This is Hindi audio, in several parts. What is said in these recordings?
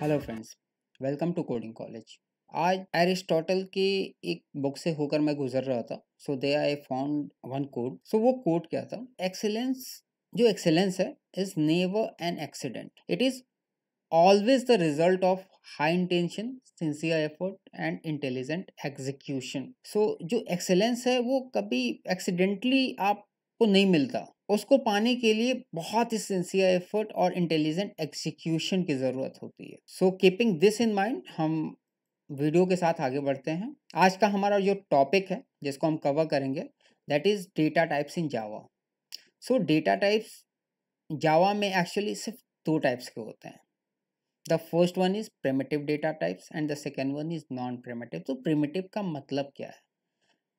Hello friends welcome to coding college आज एरिस्टोटल के एक बुक से होकर मैं गुजर रहा था so they I found one quote so वो कोड क्या था एक्सेलेंस जो एक्सेलेंस है is never an accident it is always the result of high intention sincere effort and intelligent execution so जो एक्सेलेंस है वो कभी एक्सीडेंटली आपको नहीं मिलता उसको पाने के लिए बहुत ही सिंसियर एफर्ट और इंटेलिजेंट एग्जीक्यूशन की ज़रूरत होती है so keeping this in mind हम वीडियो के साथ आगे बढ़ते हैं आज का हमारा जो टॉपिक है जिसको हम कवर करेंगे that is data types in Java so data types Java में एक्चुअली सिर्फ दो टाइप्स के होते हैं the first one is primitive data types and the second one is non primitive तो प्रेमेटिव का मतलब क्या है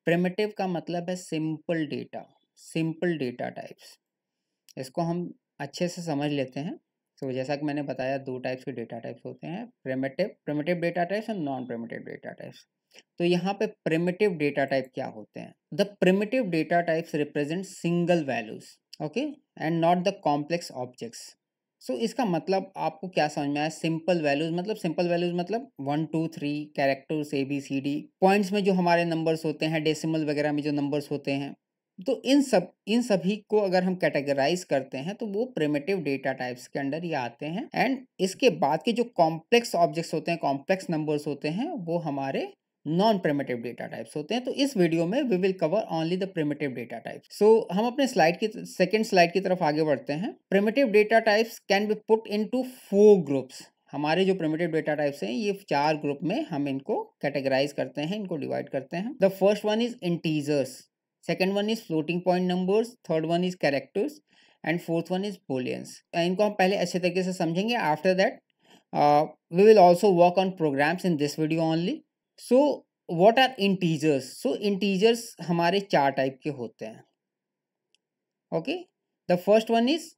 प्रेमेटिव का मतलब है simple data simple data types इसको हम अच्छे से समझ लेते हैं तो जैसा कि मैंने बताया दो टाइप्स के डेटा टाइप्स होते हैं primitive primitive data types and non primitive data types तो यहाँ पे प्रेमेटिव डेटा टाइप क्या होते हैं the primitive data types represent single values okay and not the complex objects so इसका मतलब आपको क्या समझ में आया सिंपल वैल्यूज मतलब सिंपल वैल्यूज मतलब one two three characters A B C D points में जो हमारे नंबर्स होते हैं डेसिमल वगैरह में जो नंबर्स होते हैं तो इन सब इन सभी को अगर हम कैटेगराइज करते हैं तो वो प्रिमेटिव डेटा टाइप्स के अंडर ये आते हैं एंड इसके बाद के जो कॉम्प्लेक्स ऑब्जेक्ट्स होते हैं कॉम्प्लेक्स नंबर्स होते हैं वो हमारे नॉन प्रिमेटिव डेटा टाइप्स होते हैं तो इस वीडियो में we will cover only the primitive data types so हम अपने स्लाइड की सेकेंड स्लाइड की तरफ आगे बढ़ते हैं primitive data types can be put to four groups हमारे जो प्रिमेटिव डेटा टाइप्स हैं ये चार ग्रुप में हम इनको कैटेगराइज करते हैं इनको डिवाइड करते हैं the first one is integers second one is floating point numbers third one is characters and fourth one is booleans इनको हम पहले अच्छे तरीके से समझेंगे after that we will also work on programs in this video only so what are integers so integers हमारे चार टाइप के होते हैं okay the first one is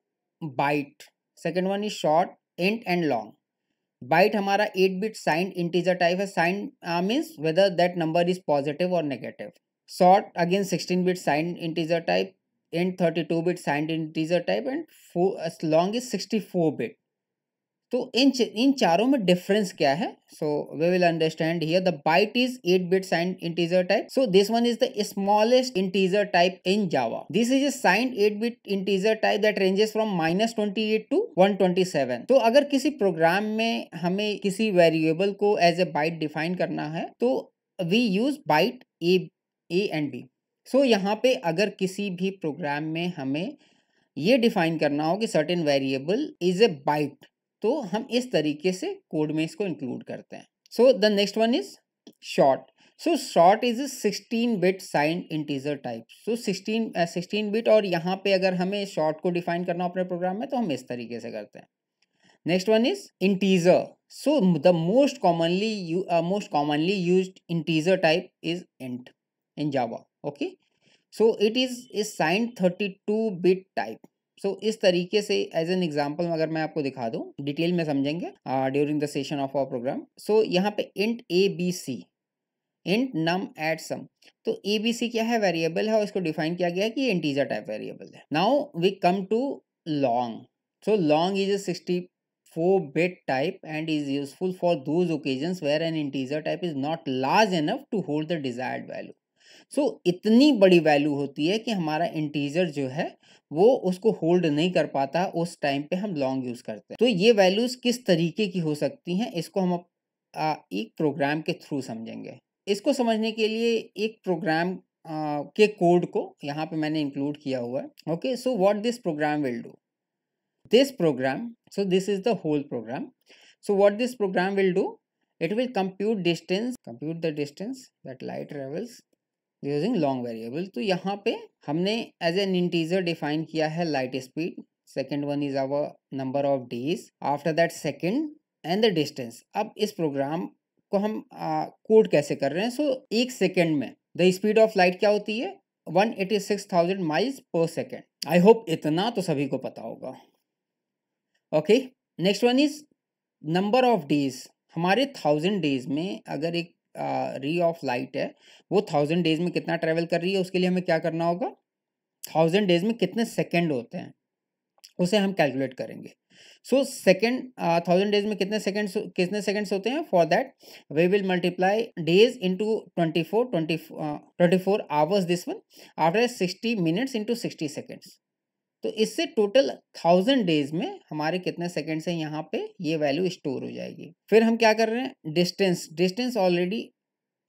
byte second one is short int and long byte हमारा eight bit signed integer type है signed means whether that number is positive और negative sort again 16 bit signed integer type and 32 bit signed integer type and four, as long as 64 bit तो इन इन चारों में डिफरेंस क्या है so we will understand here the byte is eight bit signed integer type so this one is the smallest integer type in Java this is a signed eight bit integer type that ranges from minus twenty eight to one twenty seven तो अगर किसी प्रोग्राम में हमें किसी वेरिएबल को एज ए बाइट डिफाइन करना है तो we use byte A A and B सो यहाँ पे अगर किसी भी प्रोग्राम में हमें ये डिफाइन करना हो कि certain variable is a byte तो हम इस तरीके से कोड में इसको इंक्लूड करते हैं so the next one is short so short is sixteen bit signed integer type so sixteen sixteen bit और यहाँ पे अगर हमें शॉर्ट को डिफाइन करना हो अपने प्रोग्राम में तो हम इस तरीके से करते हैं next one is integer so the most commonly most commonly use integer type is int in java okay so it is is signed 32 bit type so so, इस तरीके से एज एन एग्जाम्पल अगर मैं आपको दिखा दूँ डिटेल में समझेंगे during the session of our program so यहाँ पे int A B C int num at sum तो ए बी सी क्या है वेरिएबल है और इसको डिफाइन किया गया है कि ये इंटीजर टाइप वेरिएबल है now we come to long so long is a sixty four bit type and is useful for those occasions where an integer type is not large enough to hold the desired value so so, इतनी बड़ी वैल्यू होती है कि हमारा इंटीजर जो है वो उसको होल्ड नहीं कर पाता उस टाइम पे हम लॉन्ग यूज़ करते हैं तो ये वैल्यूज़ किस तरीके की हो सकती हैं इसको हम आ, एक प्रोग्राम के थ्रू समझेंगे इसको समझने के लिए एक प्रोग्राम आ, के कोड को यहाँ पे मैंने इंक्लूड किया हुआ है okay so what this program will do this program so this is the whole program so what this program will do it will compute distance compute the distance that light travels using long variable तो यहाँ पे हमने एज एन इंटीजर डिफाइन किया है light speed second one is our number of days after that second and the distance अब इस प्रोग्राम को हम कोड कैसे कर रहे हैं सो so, एक सेकेंड में द स्पीड ऑफ लाइट क्या होती है one eighty six thousand miles per second I hope इतना तो सभी को पता होगा okay next one is number of days हमारे थाउजेंड डेज में अगर एक रे ऑफ लाइट है वो थाउजेंड डेज में कितना ट्रेवल कर रही है उसके लिए हमें क्या करना होगा थाउजेंड डेज में कितने सेकेंड होते हैं उसे हम कैलकुलेट करेंगे सो सेकेंड थाउजेंड डेज में कितने सेकेंड कितने सेकेंड्स होते हैं for that we will multiply days into twenty four twenty twenty four hours this one after sixty minutes into sixty seconds तो इससे टोटल थाउजेंड डेज में हमारे कितने सेकेंड्स हैं यहाँ पे ये वैल्यू स्टोर हो जाएगी फिर हम क्या कर रहे हैं डिस्टेंस डिस्टेंस ऑलरेडी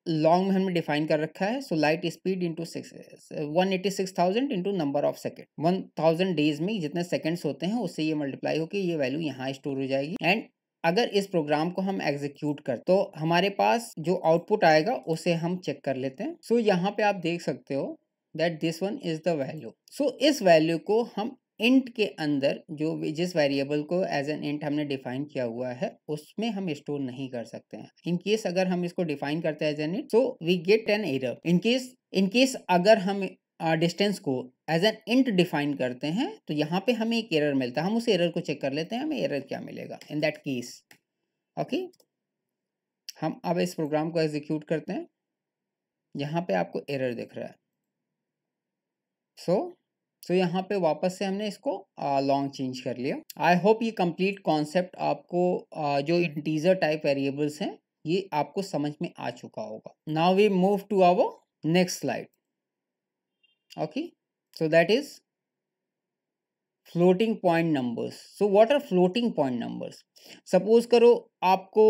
लॉन्ग में हमने डिफाइन कर रखा है so light speed into six one eighty six thousand into number of second one thousand days में जितने सेकेंड्स होते हैं उससे ये मल्टीप्लाई होकर ये वैल्यू यहाँ स्टोर हो जाएगी एंड अगर इस प्रोग्राम को हम एग्जीक्यूट कर तो हमारे पास जो आउटपुट आएगा उसे हम चेक कर लेते हैं सो so, यहाँ पे आप देख सकते हो that this one is the value so इस वैल्यू को हम इंट के अंदर जो जिस वेरिएबल को एज एन इंट हमने डिफाइन किया हुआ है उसमें हम स्टोर नहीं कर सकते हैं इन केस अगर हम इसको डिफाइन करते हैं as an int so we get an error in case in case अगर हम डिस्टेंस uh, को एज एन इंट डिफाइन करते हैं तो यहाँ पे हमें एक एरर मिलता है हम उस एरर को चेक कर लेते हैं हमें एरर क्या मिलेगा इन दैट केस ओके हम अब इस प्रोग्राम को एग्जीक्यूट करते हैं यहाँ पे आपको एरर दिख रहा है सो तो सो यहाँ पे वापस से हमने इसको लॉन्ग चेंज कर लिया आई होप ये कंप्लीट कॉन्सेप्ट आपको आ, जो इंटीजर टाइप वेरिएबल्स हैं ये आपको समझ में आ चुका होगा now we move to our next slide okay so that is floating point numbers so what are floating point numbers suppose करो आपको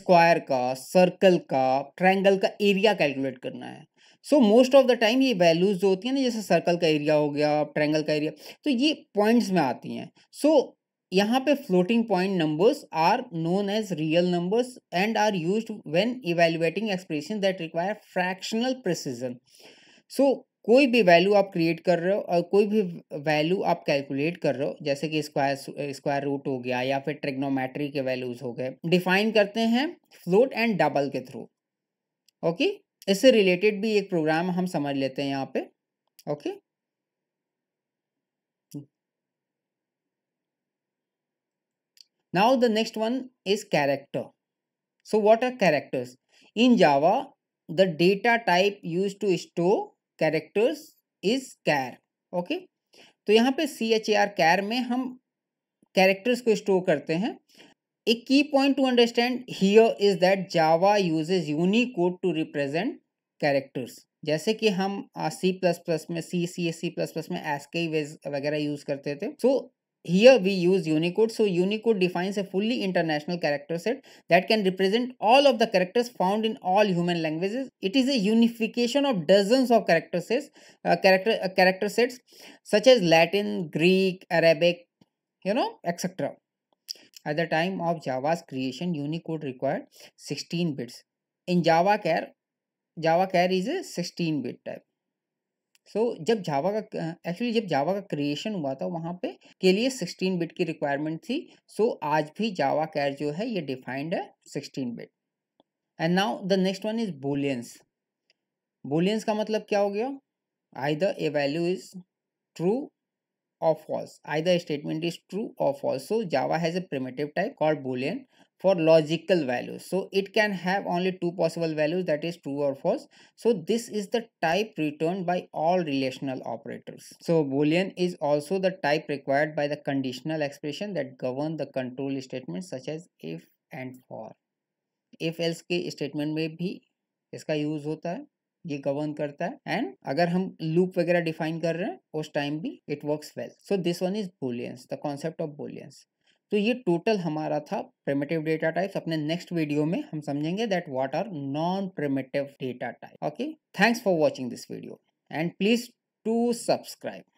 स्क्वायर का सर्कल का ट्रायंगल का एरिया कैलकुलेट करना है so most of the time ये वैल्यूज़ जो होती हैं ना जैसे सर्कल का एरिया हो गया ट्रैंगल का एरिया तो ये पॉइंट्स में आती हैं सो so, यहाँ पे floating point numbers are known as real numbers and are used when evaluating expression that require fractional precision so कोई भी वैल्यू आप क्रिएट कर रहे हो और कोई भी वैल्यू आप कैलकुलेट कर रहे हो जैसे कि स्क्वायर स्क्वायर रूट हो गया या फिर ट्रिग्नोमेट्री के वैल्यूज हो गए डिफाइन करते हैं फ्लोट एंड डबल के थ्रू ओके इससे रिलेटेड भी एक प्रोग्राम हम समझ लेते हैं यहाँ पे okay now the next one is character so what are characters in Java the data type used to store characters is char okay तो यहाँ पे सी एच ए आर कैर में हम कैरेक्टर्स को स्टोर करते हैं A key point to understand here is that Java uses Unicode to represent characters. जैसे कि हम C++ में C, C++ C में ASCII वगैरह यूज करते थे so here we use Unicode so Unicode defines a fully international character set that can represent all of the characters found in all human languages it is a unification of dozens of character sets character sets such as Latin Greek Arabic you know etcetera At the time of Java's creation, Unicode required 16 bits. In Java care, Java care is a 16 bit type. So so, जब जावा का एक्चुअली जब जावा का क्रिएशन हुआ था वहाँ पे के लिए 16 बिट की रिक्वायरमेंट थी सो so, आज भी जावा कैर जो है ये डिफाइंड है 16 bit and now the next one is booleans booleans का मतलब क्या हो गया I the a value is true or false. Either statement is true or false. So Java has a primitive type called boolean for logical values. So it can have only two possible values that is true or false. So this is the type returned by all relational operators. So boolean is also the type required by the conditional expression that govern the control statements such as if and for. If else के statement may be इसका use होता ये गवर्न करता है एंड अगर हम लूप वगैरह डिफाइन कर रहे हैं उस टाइम भी it works well so this one is booleans the concept of booleans तो ये टोटल हमारा था प्रेमेटिव डेटा टाइप्स अपने नेक्स्ट वीडियो में हम समझेंगे that what are non primitive data type okay thanks for watching this video and please to subscribe